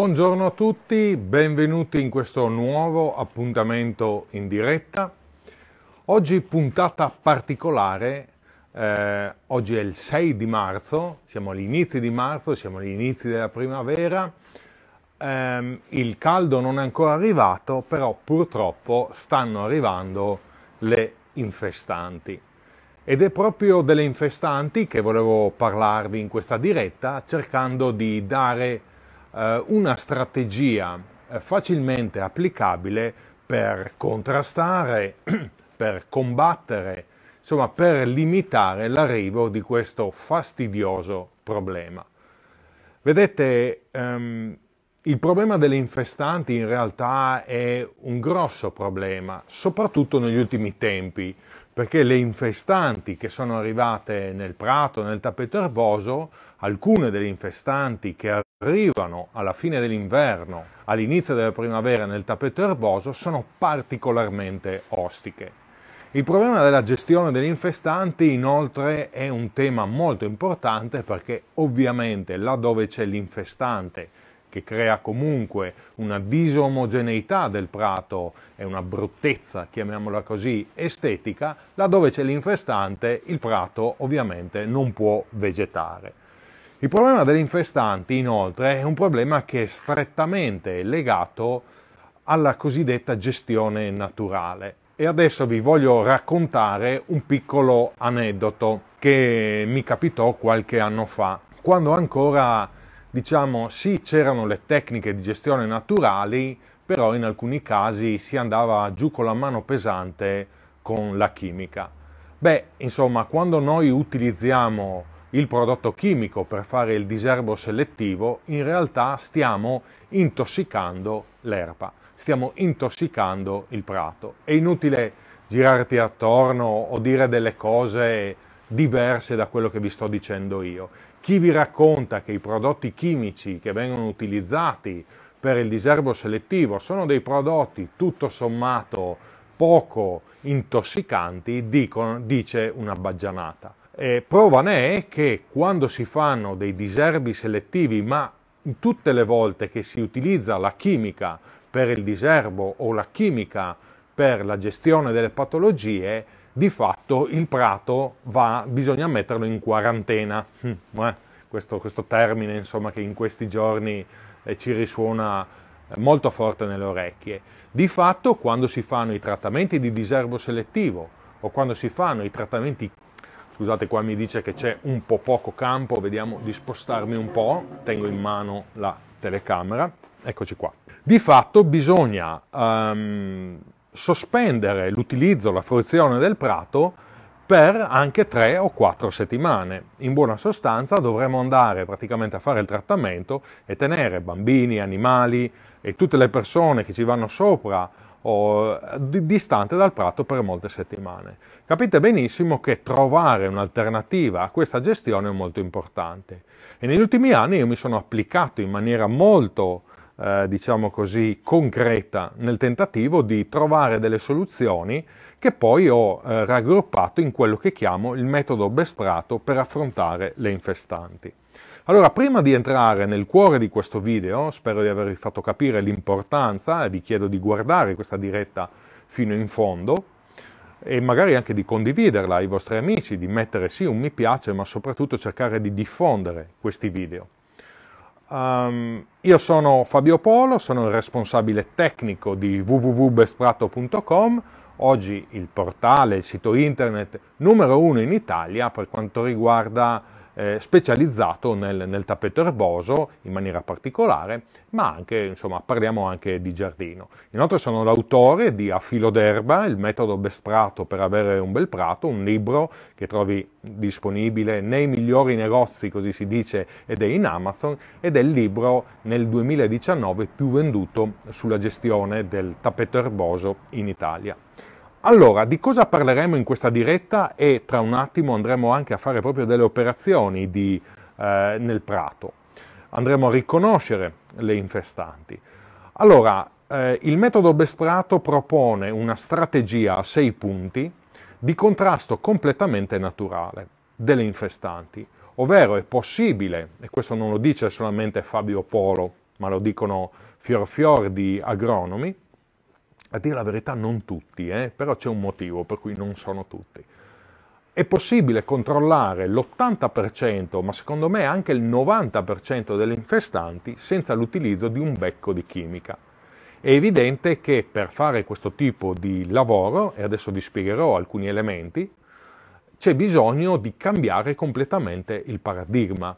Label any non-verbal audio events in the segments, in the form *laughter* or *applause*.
Buongiorno a tutti, benvenuti in questo nuovo appuntamento in diretta. Oggi puntata particolare, eh, oggi è il 6 di marzo, siamo agli inizi di marzo, siamo agli inizi della primavera. Eh, il caldo non è ancora arrivato, però purtroppo stanno arrivando le infestanti. Ed è proprio delle infestanti che volevo parlarvi in questa diretta, cercando di dare eh, una strategia eh, facilmente applicabile per contrastare, *clears throat* per combattere, insomma per limitare l'arrivo di questo fastidioso problema. Vedete, ehm, il problema delle infestanti in realtà è un grosso problema, soprattutto negli ultimi tempi, perché le infestanti che sono arrivate nel prato, nel tappeto erboso, alcune delle infestanti che arrivano alla fine dell'inverno, all'inizio della primavera nel tappeto erboso sono particolarmente ostiche. Il problema della gestione degli infestanti inoltre è un tema molto importante perché ovviamente laddove c'è l'infestante che crea comunque una disomogeneità del prato e una bruttezza, chiamiamola così, estetica, laddove c'è l'infestante il prato ovviamente non può vegetare. Il problema delle infestanti, inoltre, è un problema che è strettamente legato alla cosiddetta gestione naturale. E adesso vi voglio raccontare un piccolo aneddoto che mi capitò qualche anno fa, quando ancora, diciamo, sì, c'erano le tecniche di gestione naturali, però in alcuni casi si andava giù con la mano pesante con la chimica. Beh, insomma, quando noi utilizziamo il prodotto chimico per fare il diserbo selettivo, in realtà stiamo intossicando l'erba, stiamo intossicando il prato. È inutile girarti attorno o dire delle cose diverse da quello che vi sto dicendo io. Chi vi racconta che i prodotti chimici che vengono utilizzati per il diserbo selettivo sono dei prodotti tutto sommato poco intossicanti, dicono, dice una baggianata. Eh, prova ne è che quando si fanno dei diserbi selettivi, ma tutte le volte che si utilizza la chimica per il diserbo o la chimica per la gestione delle patologie, di fatto il prato va, bisogna metterlo in quarantena. Hm, eh, questo, questo termine insomma, che in questi giorni eh, ci risuona eh, molto forte nelle orecchie. Di fatto quando si fanno i trattamenti di diserbo selettivo o quando si fanno i trattamenti Scusate, qua mi dice che c'è un po' poco campo, vediamo di spostarmi un po'. Tengo in mano la telecamera. Eccoci qua. Di fatto bisogna um, sospendere l'utilizzo, la fruizione del prato per anche tre o quattro settimane. In buona sostanza dovremo andare praticamente a fare il trattamento e tenere bambini, animali e tutte le persone che ci vanno sopra o distante dal prato per molte settimane. Capite benissimo che trovare un'alternativa a questa gestione è molto importante e negli ultimi anni io mi sono applicato in maniera molto eh, diciamo così concreta nel tentativo di trovare delle soluzioni che poi ho eh, raggruppato in quello che chiamo il metodo Besprato per affrontare le infestanti. Allora, prima di entrare nel cuore di questo video, spero di avervi fatto capire l'importanza e vi chiedo di guardare questa diretta fino in fondo e magari anche di condividerla ai vostri amici, di mettere sì un mi piace, ma soprattutto cercare di diffondere questi video. Um, io sono Fabio Polo, sono il responsabile tecnico di www.besprato.com, oggi il portale, il sito internet numero uno in Italia per quanto riguarda eh, specializzato nel, nel, tappeto erboso in maniera particolare, ma anche, insomma, parliamo anche di giardino. Inoltre sono l'autore di A filo d'erba, il metodo best prato per avere un bel prato, un libro che trovi disponibile nei migliori negozi, così si dice, ed è in Amazon, ed è il libro nel 2019 più venduto sulla gestione del tappeto erboso in Italia. Allora, di cosa parleremo in questa diretta e tra un attimo andremo anche a fare proprio delle operazioni di, eh, nel prato. Andremo a riconoscere le infestanti. Allora, eh, il metodo Besprato propone una strategia a sei punti di contrasto completamente naturale delle infestanti, ovvero è possibile, e questo non lo dice solamente Fabio Polo, ma lo dicono fior fior di agronomi, a dire la verità non tutti, eh? però c'è un motivo per cui non sono tutti. È possibile controllare l'80%, ma secondo me anche il 90% degli infestanti senza l'utilizzo di un becco di chimica. È evidente che per fare questo tipo di lavoro, e adesso vi spiegherò alcuni elementi, c'è bisogno di cambiare completamente il paradigma.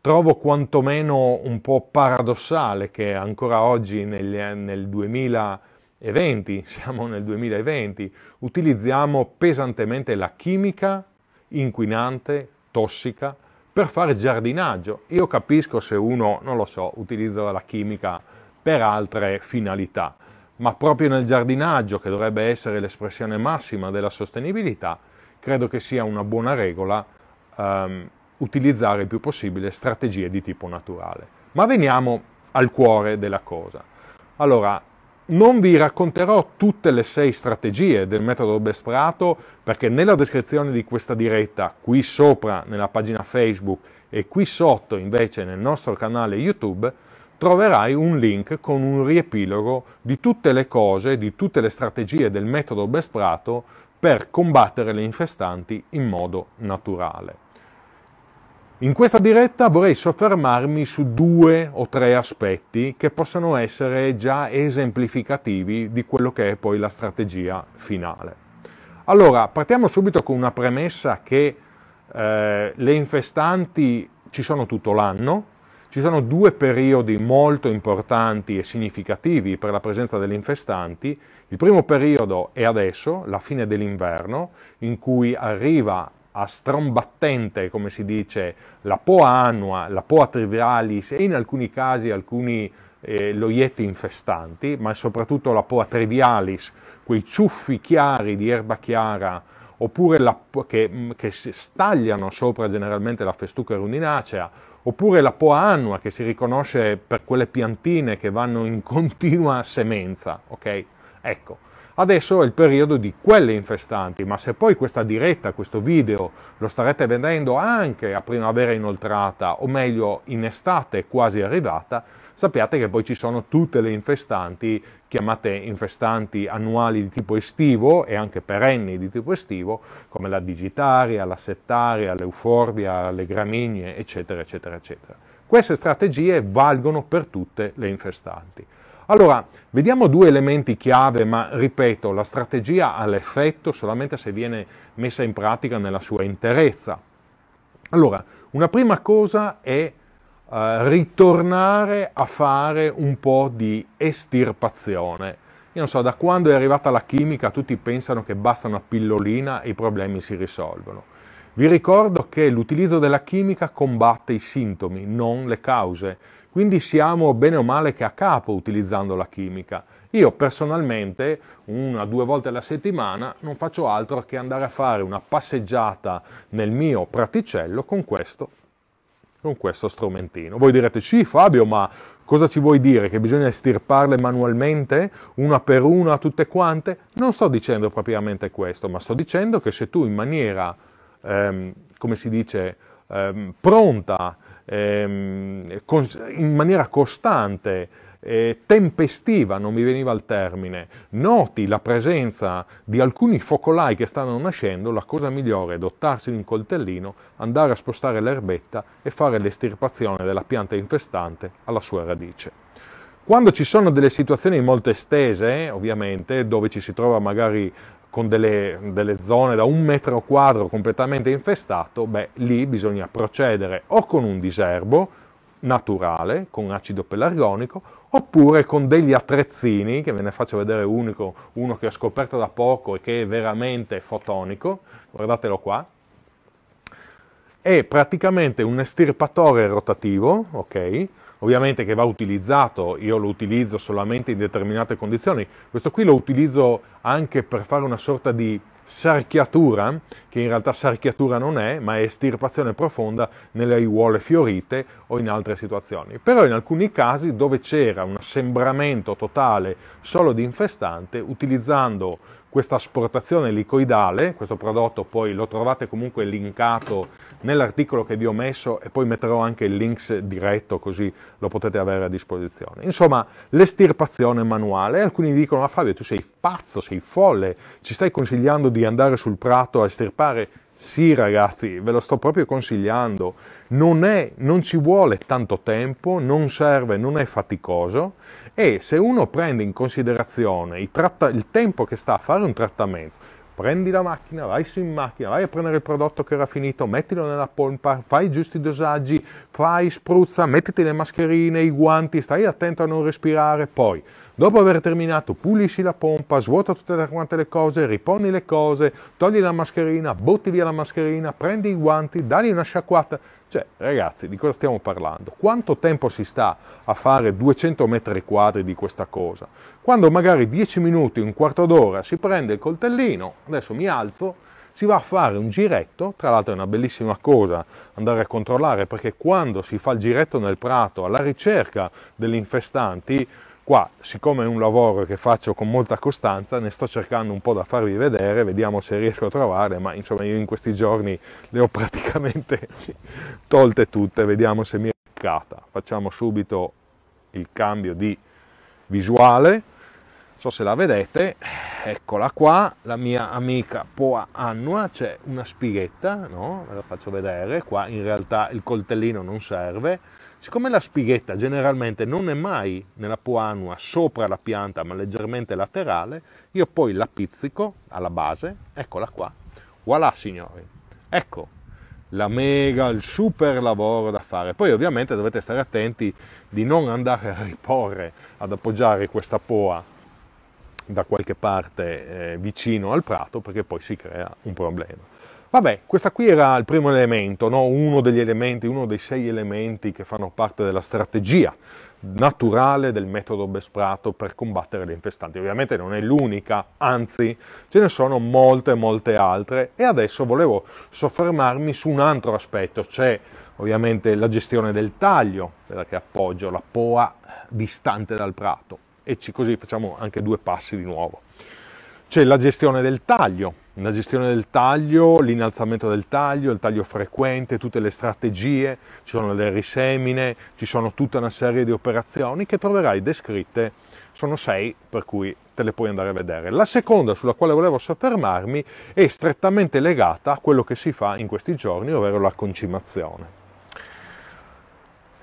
Trovo quantomeno un po' paradossale che ancora oggi nel, nel 2000 2020, *laughs* siamo nel 2020, utilizziamo pesantemente la chimica inquinante, tossica, per fare giardinaggio. Io capisco se uno, non lo so, utilizza la chimica per altre finalità, ma proprio nel giardinaggio, che dovrebbe essere l'espressione massima della sostenibilità, credo che sia una buona regola ehm, utilizzare il più possibile strategie di tipo naturale. Ma veniamo al cuore della cosa. Allora, non vi racconterò tutte le sei strategie del metodo Besprato perché nella descrizione di questa diretta, qui sopra nella pagina Facebook e qui sotto invece nel nostro canale YouTube, troverai un link con un riepilogo di tutte le cose, di tutte le strategie del metodo Besprato per combattere le infestanti in modo naturale. In questa diretta vorrei soffermarmi su due o tre aspetti che possono essere già esemplificativi di quello che è poi la strategia finale. Allora, partiamo subito con una premessa che eh, le infestanti ci sono tutto l'anno, ci sono due periodi molto importanti e significativi per la presenza delle infestanti. Il primo periodo è adesso, la fine dell'inverno, in cui arriva a strombattente, come si dice, la poa annua, la poa trivialis e in alcuni casi alcuni eh, loietti infestanti, ma soprattutto la poa trivialis, quei ciuffi chiari di erba chiara oppure la, che, mm, che stagliano sopra generalmente la festuca rundinacea, oppure la poa annua che si riconosce per quelle piantine che vanno in *laughs* continua semenza, ok? Ecco, Adesso è il periodo di quelle infestanti, ma se poi questa diretta, questo video lo starete vedendo anche a primavera inoltrata, o meglio in estate quasi arrivata, sappiate che poi ci sono tutte le infestanti, chiamate infestanti annuali di tipo estivo e anche perenni di tipo estivo, come la digitaria, la settaria, l'euforbia, le gramigne, eccetera, eccetera, eccetera. Queste strategie valgono per tutte le infestanti. Allora, vediamo due elementi chiave, ma ripeto, la strategia ha l'effetto solamente se viene messa in pratica nella sua interezza. Allora, una prima cosa è eh, ritornare a fare un po' di estirpazione. Io non so, da quando è arrivata la chimica tutti pensano che basta una pillolina e i problemi si risolvono. Vi ricordo che l'utilizzo della chimica combatte i sintomi, non le cause. Quindi siamo bene o male che a capo utilizzando la chimica. Io personalmente, una o due volte alla settimana, non faccio altro che andare a fare una passeggiata nel mio praticello con questo, con questo strumentino. Voi direte, sì Fabio, ma cosa ci vuoi dire? Che bisogna estirparle manualmente, una per una, tutte quante? Non sto dicendo propriamente questo, ma sto dicendo che se tu in maniera, ehm, come si dice, ehm, pronta ehm, con, in maniera costante, eh, tempestiva, non mi veniva il termine, noti la presenza di alcuni focolai che stanno nascendo, la cosa migliore è dotarsi di un coltellino, andare a spostare l'erbetta e fare l'estirpazione della pianta infestante alla sua radice. Quando ci sono delle situazioni molto estese, ovviamente, dove ci si trova magari con delle, delle, zone da un metro quadro completamente infestato, beh, lì bisogna procedere o con un diserbo naturale, con acido pelargonico, oppure con degli attrezzini, che ve ne faccio vedere unico, uno che ho scoperto da poco e che è veramente fotonico, guardatelo qua, è praticamente un estirpatore rotativo, ok? ovviamente che va utilizzato, io lo utilizzo solamente in determinate condizioni, questo qui lo utilizzo anche per fare una sorta di sarchiatura, che in realtà sarchiatura non è, ma è estirpazione profonda nelle aiuole fiorite o in altre situazioni. Però in alcuni casi dove c'era un assembramento totale solo di infestante, utilizzando questa asportazione elicoidale, questo prodotto poi lo trovate comunque linkato nell'articolo che vi ho messo e poi metterò anche il link diretto così lo potete avere a disposizione. Insomma, l'estirpazione manuale, alcuni dicono ma ah, Fabio tu sei pazzo, sei folle, ci stai consigliando di andare sul prato a estirpare sì ragazzi, ve lo sto proprio consigliando, non, è, non ci vuole tanto tempo, non serve, non è faticoso e se uno prende in considerazione il, tratta- il tempo che sta a fare un trattamento, prendi la macchina, vai su in macchina, vai a prendere il prodotto che era finito, mettilo nella pompa, fai i giusti dosaggi, fai spruzza, mettiti le mascherine, i guanti, stai attento a non respirare, poi Dopo aver terminato pulisci la pompa, svuota tutte quante le cose, riponi le cose, togli la mascherina, butti via la mascherina, prendi i guanti, dagli una sciacquata. Cioè, ragazzi, di cosa stiamo parlando? Quanto tempo si sta a fare 200 metri quadri di questa cosa? Quando magari 10 minuti, un quarto d'ora si prende il coltellino, adesso mi alzo, si va a fare un giretto, tra l'altro è una bellissima cosa andare a controllare perché quando si fa il giretto nel prato alla ricerca degli infestanti, Qua, siccome è un lavoro che faccio con molta costanza, ne sto cercando un po' da farvi vedere, vediamo se riesco a trovarle, ma insomma io in questi giorni le ho *laughs* praticamente tolte tutte, vediamo se mi è riccata. Facciamo subito il cambio di visuale, so se la vedete, eccola qua, la mia amica Poa Annua, c'è una spighetta, no? Ve la faccio vedere, qua in realtà il coltellino non serve, Siccome la spighetta generalmente non è mai nella poanua sopra la pianta ma leggermente laterale, io poi la pizzico alla base, eccola qua, voilà signori, ecco la mega, il super lavoro da fare. Poi ovviamente dovete stare attenti di non andare a riporre, ad appoggiare questa poa da qualche parte eh, vicino al prato perché poi si crea un problema. Vabbè, questo qui era il primo elemento, no? uno degli elementi, uno dei sei elementi che fanno parte della strategia naturale del metodo Besprato per combattere le infestanti. Ovviamente non è l'unica, anzi ce ne sono molte molte altre e adesso volevo soffermarmi su un altro aspetto, c'è cioè, ovviamente la gestione del taglio, quella che appoggio la poa distante dal prato e così facciamo anche due passi di nuovo. C'è la gestione del taglio, la gestione del taglio, l'innalzamento del taglio, il taglio frequente, tutte le strategie, ci sono le risemine, ci sono tutta una serie di operazioni che troverai descritte, sono sei per cui te le puoi andare a vedere. La seconda sulla quale volevo soffermarmi è strettamente legata a quello che si fa in questi giorni, ovvero la concimazione.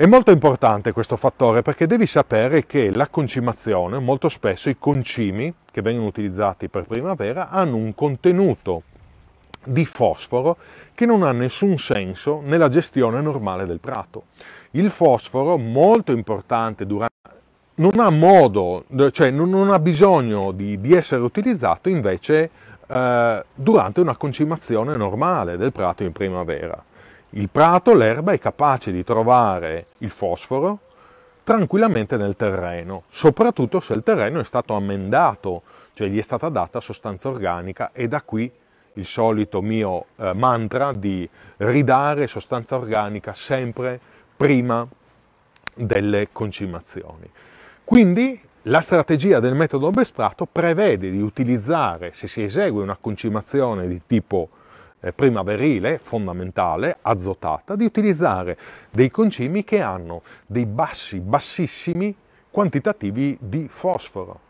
È molto importante questo fattore perché devi sapere che la concimazione, molto spesso i concimi che vengono utilizzati per primavera hanno un contenuto di fosforo che non ha nessun senso nella gestione normale del prato. Il fosforo, molto importante durante non ha modo, cioè non, ha bisogno di, di essere utilizzato invece eh, durante una concimazione normale del prato in primavera. Il prato, l'erba, è capace di trovare il fosforo tranquillamente nel terreno, soprattutto se il terreno è stato ammendato, cioè gli è stata data sostanza organica e da qui il solito mio eh, mantra di ridare sostanza organica sempre prima delle concimazioni. Quindi la strategia del metodo Besprato prevede di utilizzare, se si esegue una concimazione di tipo eh, primaverile fondamentale, azotata, di utilizzare dei concimi che hanno dei bassi, bassissimi quantitativi di fosforo.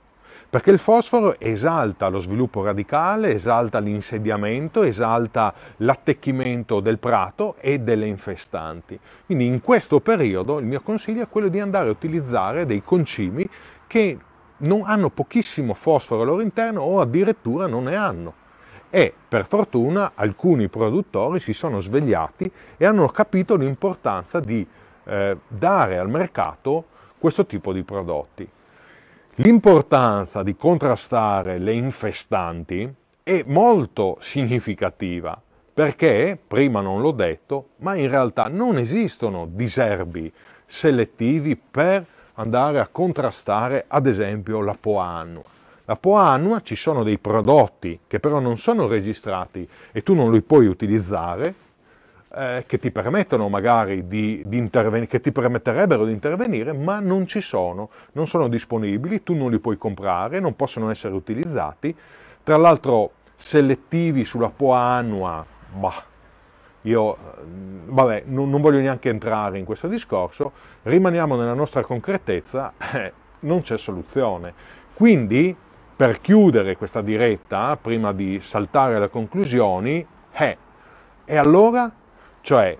Perché il fosforo esalta lo sviluppo radicale, esalta l'insediamento, esalta l'attecchimento del prato e delle infestanti. Quindi in questo periodo il mio consiglio è quello di andare a utilizzare dei concimi che non hanno pochissimo fosforo al loro interno o addirittura non ne hanno e per fortuna alcuni produttori si sono svegliati e hanno capito l'importanza di eh, dare al mercato questo tipo di prodotti. L'importanza di contrastare le infestanti è molto significativa perché, prima non l'ho detto, ma in realtà non esistono diserbi selettivi per andare a contrastare ad esempio la poannua. La Poanua ci sono dei prodotti che però non sono registrati e tu non li puoi utilizzare, eh, che ti permettono magari di, di intervenire, che ti permetterebbero di intervenire, ma non ci sono, non sono disponibili, tu non li puoi comprare, non possono essere utilizzati. Tra l'altro selettivi sulla Poanua, annua, io mm, vabbè, non, non, voglio neanche entrare in questo discorso, rimaniamo nella nostra concretezza, *laughs* eh, non c'è soluzione. Quindi per chiudere questa diretta, prima di saltare alle conclusioni, è eh, e allora? Cioè,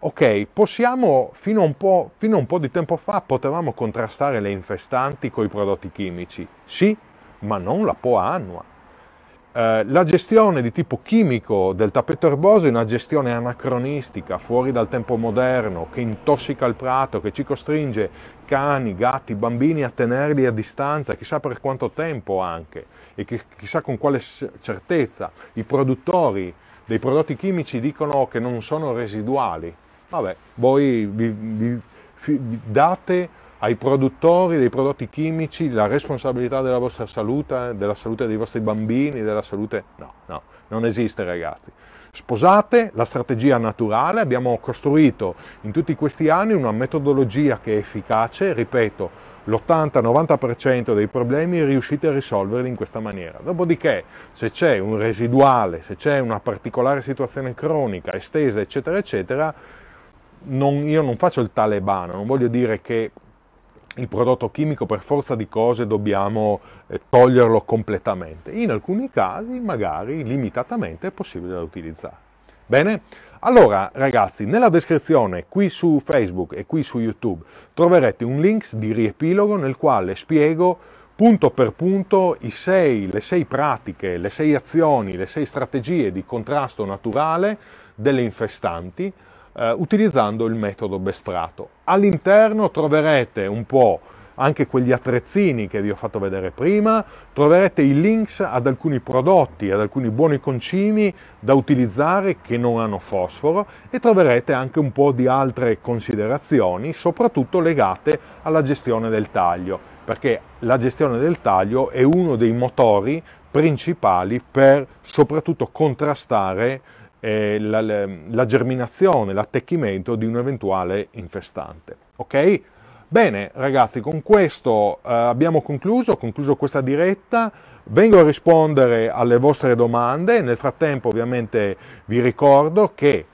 ok, possiamo, fino a, fino a, un po', di tempo fa potevamo contrastare le infestanti con i prodotti chimici, sì, ma non la poa annua. Eh, la gestione di tipo chimico del tappeto erboso è una gestione anacronistica, fuori dal tempo moderno, che intossica il prato, che ci costringe cani, gatti, bambini a tenerli a distanza, chissà per quanto tempo anche e chissà con quale certezza. I produttori dei prodotti chimici dicono che non sono residuali. Vabbè, voi vi, vi, vi date ai produttori dei prodotti chimici la responsabilità della vostra salute, della salute dei vostri bambini, della salute... No, no, non esiste ragazzi. Sposate la strategia naturale, abbiamo costruito in tutti questi anni una metodologia che è efficace, ripeto, l'80-90% dei problemi riuscite a risolverli in questa maniera. Dopodiché, se c'è un residuale, se c'è una particolare situazione cronica, estesa, eccetera, eccetera, non, io non faccio il talebano, non voglio dire che il prodotto chimico per forza di cose dobbiamo eh, toglierlo completamente. In alcuni casi magari limitatamente è possibile da utilizzare. Bene? Allora ragazzi, nella descrizione qui su Facebook e qui su YouTube troverete un link di riepilogo nel quale spiego punto per punto sei, le sei pratiche, le sei azioni, le sei strategie di contrasto naturale delle infestanti eh, utilizzando il metodo Besprato. All'interno troverete un po' anche quegli attrezzini che vi ho fatto vedere prima, troverete i links ad alcuni prodotti, ad alcuni buoni concimi da utilizzare che non hanno fosforo e troverete anche un po' di altre considerazioni, soprattutto legate alla gestione del taglio, perché la gestione del taglio è uno dei motori principali per soprattutto contrastare eh, la, la, germinazione, l'attecchimento di un eventuale infestante. Ok? Bene ragazzi, con questo eh, abbiamo concluso, ho concluso questa diretta, vengo a rispondere alle vostre domande, nel frattempo ovviamente vi ricordo che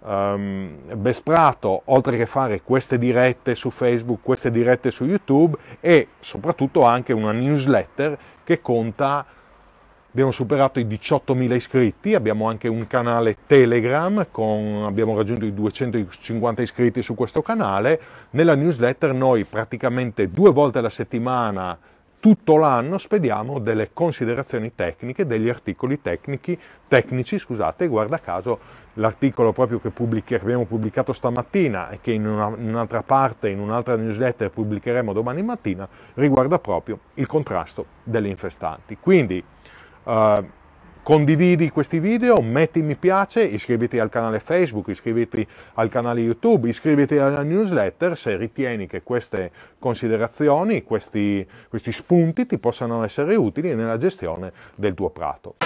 um, ehm, Besprato, oltre che fare queste dirette su Facebook, queste dirette su YouTube, e soprattutto anche una newsletter che conta Abbiamo superato i 18.000 iscritti, abbiamo anche un canale Telegram, con, abbiamo raggiunto i 250 iscritti su questo canale. Nella newsletter noi praticamente due volte alla settimana, tutto l'anno, spediamo delle considerazioni tecniche, degli articoli tecnici, tecnici scusate, guarda caso l'articolo proprio che, che, abbiamo pubblicato stamattina e che in, una, in un'altra parte, in un'altra newsletter pubblicheremo domani mattina, riguarda proprio il contrasto delle infestanti. Quindi, eh, condividi questi video, metti mi piace, iscriviti al canale Facebook, iscriviti al canale YouTube, iscriviti alla newsletter se ritieni che queste considerazioni, questi, questi spunti ti possano essere utili nella gestione del tuo prato.